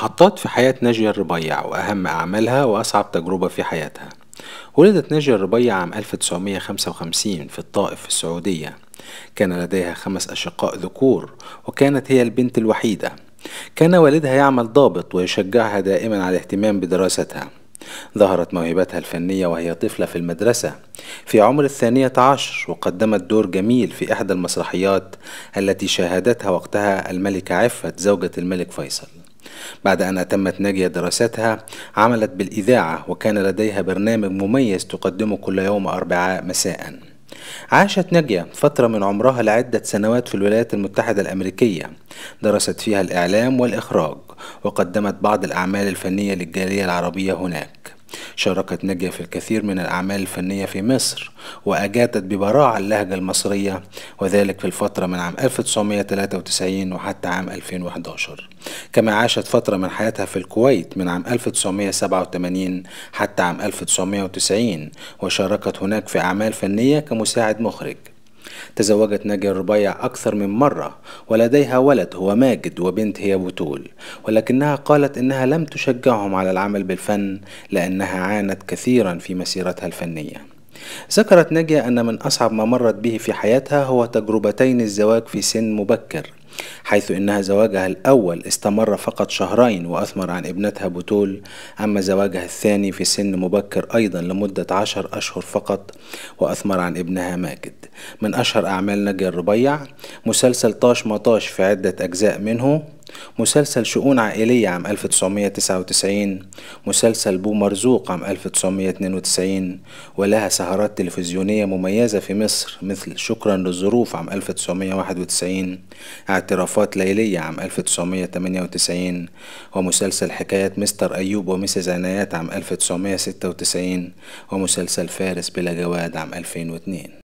محطات في حياة ناجية الربيع وأهم أعمالها وأصعب تجربة في حياتها ولدت ناجية الربيع عام 1955 في الطائف في السعودية كان لديها خمس أشقاء ذكور وكانت هي البنت الوحيدة كان والدها يعمل ضابط ويشجعها دائما على الاهتمام بدراستها ظهرت موهبتها الفنية وهي طفلة في المدرسة في عمر الثانية عشر وقدمت دور جميل في إحدى المسرحيات التي شاهدتها وقتها الملكة عفت زوجة الملك فيصل بعد أن أتمت ناجية دراستها عملت بالإذاعة وكان لديها برنامج مميز تقدمه كل يوم أربعاء مساء عاشت ناجية فترة من عمرها لعدة سنوات في الولايات المتحدة الأمريكية درست فيها الإعلام والإخراج وقدمت بعض الأعمال الفنية للجالية العربية هناك شاركت نجا في الكثير من الأعمال الفنية في مصر وأجادت ببراعة اللهجة المصرية وذلك في الفترة من عام 1993 وحتى عام 2011 كما عاشت فترة من حياتها في الكويت من عام 1987 حتى عام 1990 وشاركت هناك في أعمال فنية كمساعد مخرج تزوجت ناجية الربيع أكثر من مرة ولديها ولد هو ماجد وبنت هي بتول ولكنها قالت إنها لم تشجعهم على العمل بالفن لأنها عانت كثيرا في مسيرتها الفنية ذكرت ناجية أن من أصعب ما مرت به في حياتها هو تجربتين الزواج في سن مبكر حيث إنها زواجها الأول استمر فقط شهرين وأثمر عن ابنتها بتول أما زواجها الثاني في سن مبكر أيضا لمدة عشر أشهر فقط وأثمر عن ابنها ماجد من أشهر أعمال نجي الربيع مسلسل طاش مطاش في عدة أجزاء منه مسلسل شؤون عائلية عام 1999 مسلسل بو مرزوق عام 1992 ولها سهرات تلفزيونية مميزة في مصر مثل شكرا للظروف عام 1991 اعترافات ليلية عام 1998 ومسلسل حكاية مستر أيوب ومسز عنايات عام 1996 ومسلسل فارس بلا جواد عام 2002